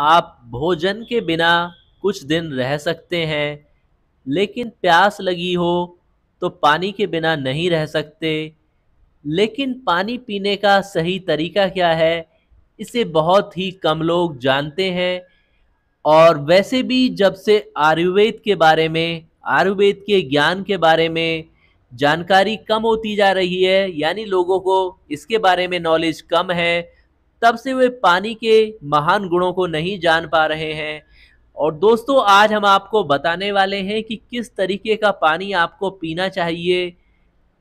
आप भोजन के बिना कुछ दिन रह सकते हैं लेकिन प्यास लगी हो तो पानी के बिना नहीं रह सकते लेकिन पानी पीने का सही तरीका क्या है इसे बहुत ही कम लोग जानते हैं और वैसे भी जब से आयुर्वेद के बारे में आयुर्वेद के ज्ञान के बारे में जानकारी कम होती जा रही है यानी लोगों को इसके बारे में नॉलेज कम है तब से वे पानी के महान गुणों को नहीं जान पा रहे हैं और दोस्तों आज हम आपको बताने वाले हैं कि किस तरीके का पानी आपको पीना चाहिए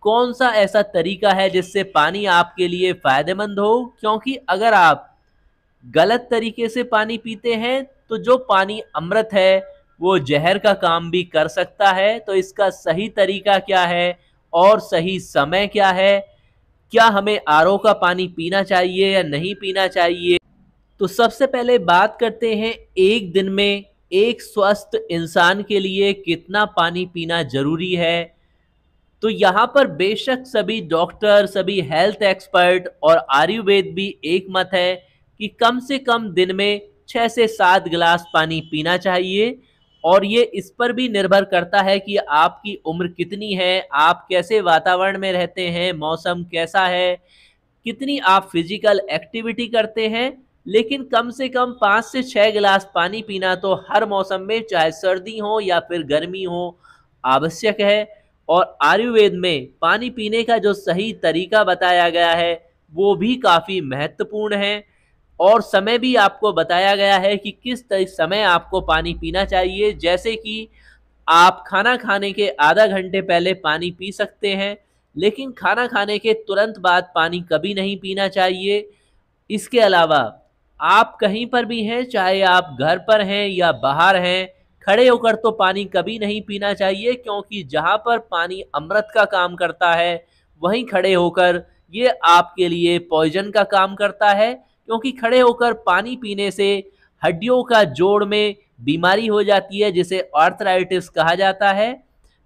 कौन सा ऐसा तरीका है जिससे पानी आपके लिए फ़ायदेमंद हो क्योंकि अगर आप गलत तरीके से पानी पीते हैं तो जो पानी अमृत है वो जहर का काम भी कर सकता है तो इसका सही तरीका क्या है और सही समय क्या है क्या हमें आर का पानी पीना चाहिए या नहीं पीना चाहिए तो सबसे पहले बात करते हैं एक दिन में एक स्वस्थ इंसान के लिए कितना पानी पीना जरूरी है तो यहाँ पर बेशक सभी डॉक्टर सभी हेल्थ एक्सपर्ट और आयुर्वेद भी एक मत है कि कम से कम दिन में छः से सात गिलास पानी पीना चाहिए और ये इस पर भी निर्भर करता है कि आपकी उम्र कितनी है आप कैसे वातावरण में रहते हैं मौसम कैसा है कितनी आप फिजिकल एक्टिविटी करते हैं लेकिन कम से कम पाँच से छः गिलास पानी पीना तो हर मौसम में चाहे सर्दी हो या फिर गर्मी हो आवश्यक है और आयुर्वेद में पानी पीने का जो सही तरीका बताया गया है वो भी काफ़ी महत्वपूर्ण है और समय भी आपको बताया गया है कि किस समय आपको पानी पीना चाहिए जैसे कि आप खाना खाने के आधा घंटे पहले पानी पी सकते हैं लेकिन खाना खाने के तुरंत बाद पानी कभी नहीं पीना चाहिए इसके अलावा आप कहीं पर भी हैं चाहे आप घर पर हैं या बाहर हैं खड़े होकर तो पानी कभी नहीं पीना चाहिए क्योंकि जहाँ पर पानी अमृत का काम करता है वहीं खड़े होकर ये आपके लिए पॉइजन का काम करता है क्योंकि खड़े होकर पानी पीने से हड्डियों का जोड़ में बीमारी हो जाती है जिसे ऑर्थराइटिस कहा जाता है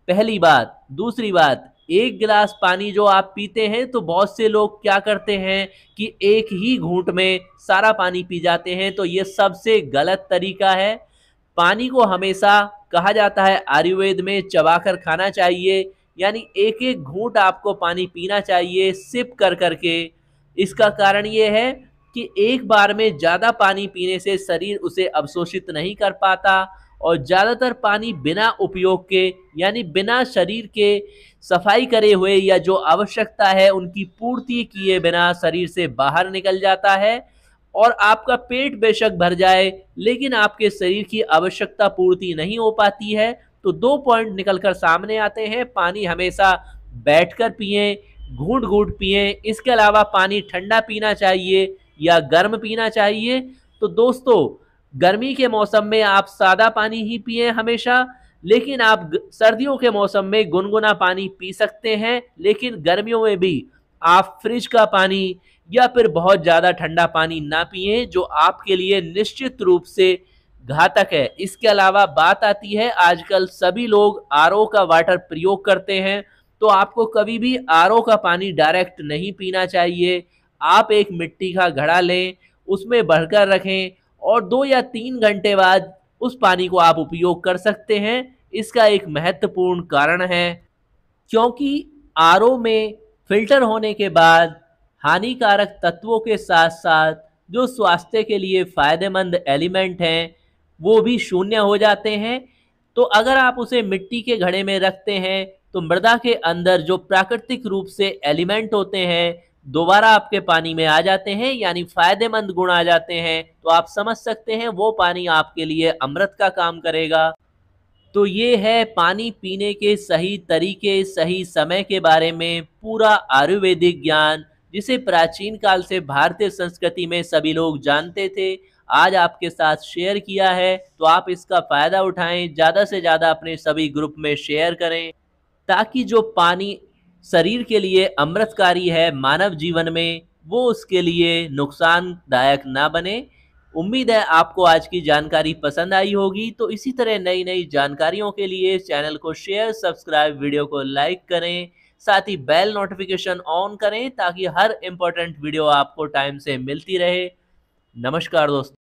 पहली बात दूसरी बात एक गिलास पानी जो आप पीते हैं तो बहुत से लोग क्या करते हैं कि एक ही घूंट में सारा पानी पी जाते हैं तो ये सबसे गलत तरीका है पानी को हमेशा कहा जाता है आयुर्वेद में चबाकर खाना चाहिए यानी एक एक घूंट आपको पानी पीना चाहिए सिप कर करके इसका कारण ये है कि एक बार में ज़्यादा पानी पीने से शरीर उसे अवशोषित नहीं कर पाता और ज़्यादातर पानी बिना उपयोग के यानी बिना शरीर के सफाई करे हुए या जो आवश्यकता है उनकी पूर्ति किए बिना शरीर से बाहर निकल जाता है और आपका पेट बेशक भर जाए लेकिन आपके शरीर की आवश्यकता पूर्ति नहीं हो पाती है तो दो पॉइंट निकल कर सामने आते हैं पानी हमेशा बैठ कर पिए घूट घूट पिए इसके अलावा पानी ठंडा पीना चाहिए या गर्म पीना चाहिए तो दोस्तों गर्मी के मौसम में आप सादा पानी ही पिए हमेशा लेकिन आप सर्दियों के मौसम में गुनगुना पानी पी सकते हैं लेकिन गर्मियों में भी आप फ्रिज का पानी या फिर बहुत ज़्यादा ठंडा पानी ना पिए जो आपके लिए निश्चित रूप से घातक है इसके अलावा बात आती है आजकल सभी लोग आर का वाटर प्रयोग करते हैं तो आपको कभी भी आर का पानी डायरेक्ट नहीं पीना चाहिए आप एक मिट्टी का घड़ा लें उसमें भरकर रखें और दो या तीन घंटे बाद उस पानी को आप उपयोग कर सकते हैं इसका एक महत्वपूर्ण कारण है क्योंकि आर में फिल्टर होने के बाद हानिकारक तत्वों के साथ साथ जो स्वास्थ्य के लिए फ़ायदेमंद एलिमेंट हैं वो भी शून्य हो जाते हैं तो अगर आप उसे मिट्टी के घड़े में रखते हैं तो मृदा के अंदर जो प्राकृतिक रूप से एलिमेंट होते हैं दोबारा आपके पानी में आ जाते हैं यानी फायदेमंद गुण आ जाते हैं तो आप समझ सकते हैं वो पानी आपके लिए अमृत का काम करेगा तो ये है पानी पीने के सही तरीके सही समय के बारे में पूरा आयुर्वेदिक ज्ञान जिसे प्राचीन काल से भारतीय संस्कृति में सभी लोग जानते थे आज आपके साथ शेयर किया है तो आप इसका फ़ायदा उठाएं ज़्यादा से ज़्यादा अपने सभी ग्रुप में शेयर करें ताकि जो पानी शरीर के लिए अमृतकारी है मानव जीवन में वो उसके लिए नुकसानदायक ना बने उम्मीद है आपको आज की जानकारी पसंद आई होगी तो इसी तरह नई नई जानकारियों के लिए चैनल को शेयर सब्सक्राइब वीडियो को लाइक करें साथ ही बेल नोटिफिकेशन ऑन करें ताकि हर इम्पोर्टेंट वीडियो आपको टाइम से मिलती रहे नमस्कार दोस्तों